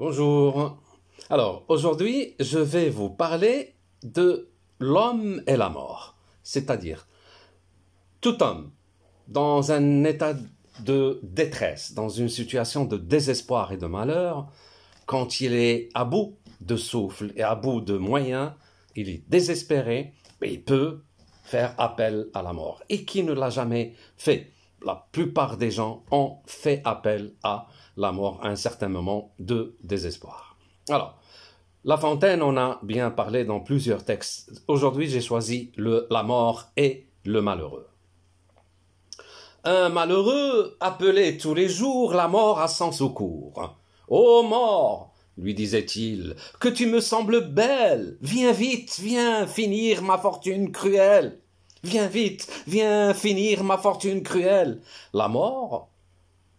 Bonjour. Alors, aujourd'hui, je vais vous parler de l'homme et la mort, c'est-à-dire tout homme dans un état de détresse, dans une situation de désespoir et de malheur, quand il est à bout de souffle et à bout de moyens, il est désespéré, et il peut faire appel à la mort. Et qui ne l'a jamais fait la plupart des gens ont fait appel à la mort à un certain moment de désespoir. Alors, La Fontaine, on a bien parlé dans plusieurs textes. Aujourd'hui, j'ai choisi le, la mort et le malheureux. Un malheureux appelait tous les jours la mort à son secours. Ô mort, lui disait-il, que tu me sembles belle, viens vite, viens finir ma fortune cruelle. Viens vite, viens finir ma fortune cruelle. La mort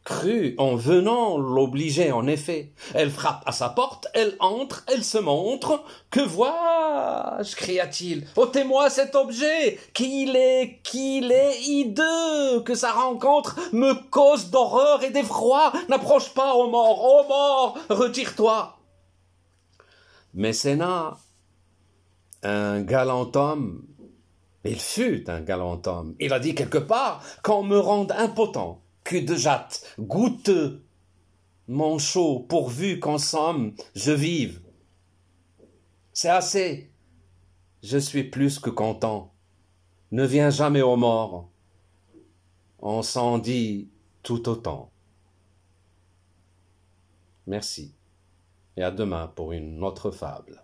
crut en venant l'obliger en effet. Elle frappe à sa porte, elle entre, elle se montre. Que vois-je cria-t-il. ôtez-moi oh, cet objet, qu'il est, qu'il est hideux, que sa rencontre me cause d'horreur et d'effroi. N'approche pas, ô mort, ô mort, retire-toi. Mécénat, un galant homme, il fut un galant homme. Il a dit quelque part qu'on me rende impotent, cul de jatte, goûteux, manchot, pourvu qu'en somme je vive. C'est assez. Je suis plus que content. Ne viens jamais aux morts. On s'en dit tout autant. Merci et à demain pour une autre fable.